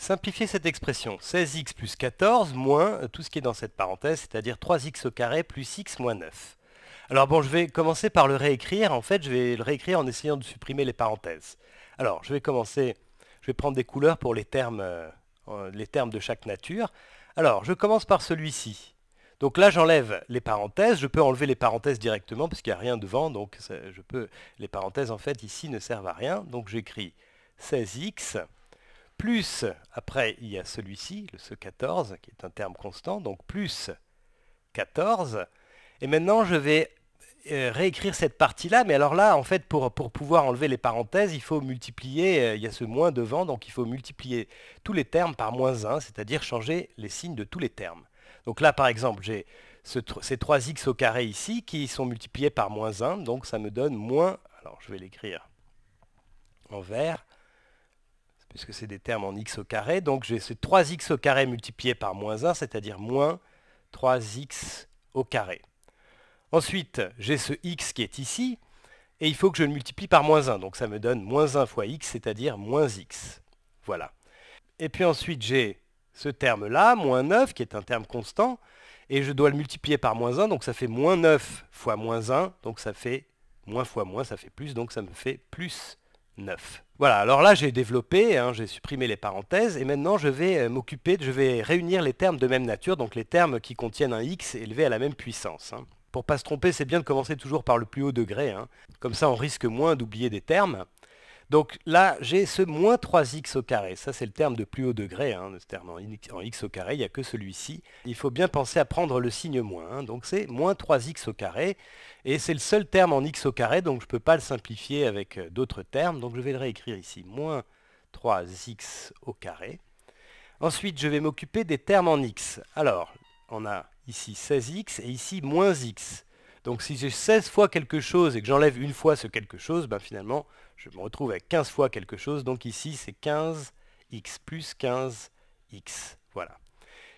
Simplifier cette expression, 16x plus 14 moins euh, tout ce qui est dans cette parenthèse, c'est-à-dire 3x au carré plus x moins 9. Alors bon, je vais commencer par le réécrire. En fait, je vais le réécrire en essayant de supprimer les parenthèses. Alors, je vais commencer, je vais prendre des couleurs pour les termes, euh, les termes de chaque nature. Alors, je commence par celui-ci. Donc là, j'enlève les parenthèses. Je peux enlever les parenthèses directement parce qu'il n'y a rien devant. Donc, je peux, les parenthèses, en fait, ici ne servent à rien. Donc, j'écris 16x plus, après il y a celui-ci, le ce 14, qui est un terme constant, donc plus 14. Et maintenant je vais euh, réécrire cette partie-là, mais alors là, en fait, pour, pouvoir enlever les parenthèses, il faut multiplier, euh, il y a ce moins devant, donc il faut multiplier tous les termes par moins 1, c'est-à-dire changer les signes de tous les termes. Donc là, par exemple, j'ai ces 3x au carré ici qui sont multipliés par moins 1, donc ça me donne moins, alors je vais l'écrire en vert, puisque c'est des termes en x au carré. Donc j'ai ce 3x au carré multiplié par moins 1, c'est-à-dire moins 3x au carré. Ensuite, j'ai ce x qui est ici, et il faut que je le multiplie par moins 1. Donc ça me donne moins 1 fois x, c'est-à-dire moins x. Voilà. Et puis ensuite, j'ai ce terme-là, moins 9, qui est un terme constant, et je dois le multiplier par moins 1, donc ça fait moins 9 fois moins 1, donc ça fait moins fois moins, ça fait plus, donc ça me fait plus voilà, alors là j'ai développé, hein, j'ai supprimé les parenthèses, et maintenant je vais euh, m'occuper, je vais réunir les termes de même nature, donc les termes qui contiennent un x élevé à la même puissance. Hein. Pour pas se tromper, c'est bien de commencer toujours par le plus haut degré, hein. comme ça on risque moins d'oublier des termes. Donc là, j'ai ce moins 3x au carré. Ça, c'est le terme de plus haut degré. Hein, ce terme en, x au carré, il n'y a que celui-ci. Il faut bien penser à prendre le signe moins. Hein. donc c'est moins 3x au carré. Et c'est le seul terme en x au carré, donc je ne peux pas le simplifier avec euh, d'autres termes. Donc je vais le réécrire ici. Moins 3x au carré. Ensuite, je vais m'occuper des termes en x. Alors, on a ici 16x et ici moins x. Donc si j'ai 16 fois quelque chose et que j'enlève une fois ce quelque chose, ben finalement, je me retrouve avec 15 fois quelque chose. Donc ici, c'est 15x plus 15x. Voilà.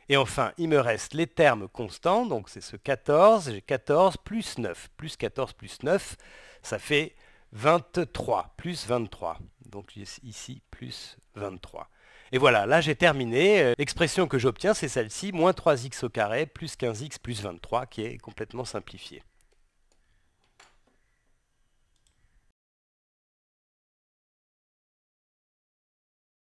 Et enfin, il me reste les termes constants. Donc c'est ce 14. J'ai 14 plus 9. Plus 14 plus 9, ça fait 23. Plus 23. Donc ici, plus 23. Et voilà, là j'ai terminé. Euh, l'expression que j'obtiens, c'est celle-ci, moins 3x au carré plus 15x plus 23, qui est complètement simplifiée.